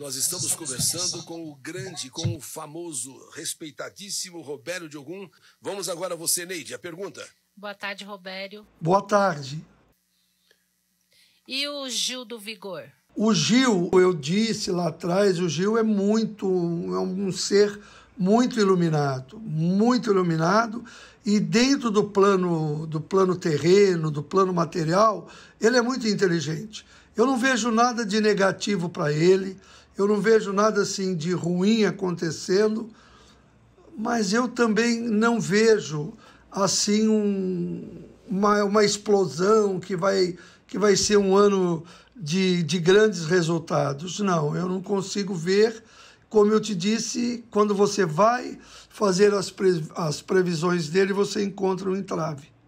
Nós estamos conversando com o grande, com o famoso, respeitadíssimo Robério de Ogum. Vamos agora a você, Neide, a pergunta. Boa tarde, Robério. Boa tarde. E o Gil do Vigor? O Gil, eu disse lá atrás, o Gil é muito, é um ser muito iluminado, muito iluminado, e dentro do plano do plano terreno, do plano material, ele é muito inteligente. Eu não vejo nada de negativo para ele, eu não vejo nada assim de ruim acontecendo, mas eu também não vejo assim um, uma, uma explosão que vai que vai ser um ano de, de grandes resultados. Não, eu não consigo ver como eu te disse, quando você vai fazer as, previsões dele, você encontra um entrave.